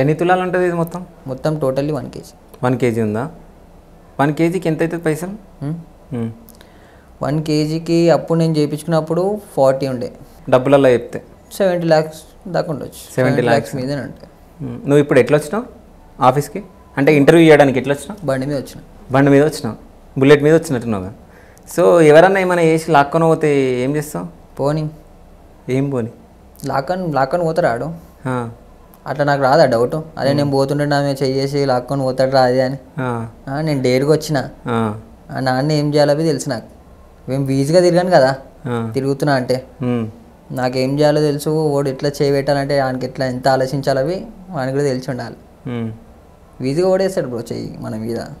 ఎన్ని తులాలు ఉంటుంది ఇది మొత్తం మొత్తం totally one KG one KG ఉందా వన్ కేజీకి ఎంత అవుతుంది పైసలు వన్ కేజీకి అప్పుడు నేను చేయించుకున్నప్పుడు ఫార్టీ ఉండే డబ్బులలో చెప్తే సెవెంటీ ల్యాక్స్ దాకా ఉండొచ్చు సెవెంటీ ల్యాక్స్ మీద అంటే నువ్వు ఇప్పుడు ఎట్లా వచ్చినావు ఆఫీస్కి అంటే ఇంటర్వ్యూ చేయడానికి ఎట్లా వచ్చినావు బండి మీద వచ్చిన బండి మీద వచ్చినావు బుల్లెట్ మీద వచ్చినట్టున్నావు సో ఎవరన్నా ఏమైనా వేసి లాక్కొని పోతే ఏం చేస్తావు పోనీ ఏం పోనీ లాక్ అని పోతారు ఆడు అట్లా నాకు రాదా డౌట్ అదే నేను పోతుంటే నా మీద చేసి లాక్కొని పోతాడు రాదే అని నేను డేరుగా వచ్చిన నాన్న ఏం చేయాలో తెలుసు నాకు మేము బీజీగా తిరిగాను కదా తిరుగుతున్నా అంటే నాకేం చేయాలో తెలుసు వాడు ఎట్లా చేయబెట్టాలంటే ఆయనకి ఎట్లా ఎంత ఆలోచించాలో అవి వానికి కూడా తెలిసి ఉండాలి వీధిగా ఓడేస్తాడు బ్రో చెయ్యి మన మీద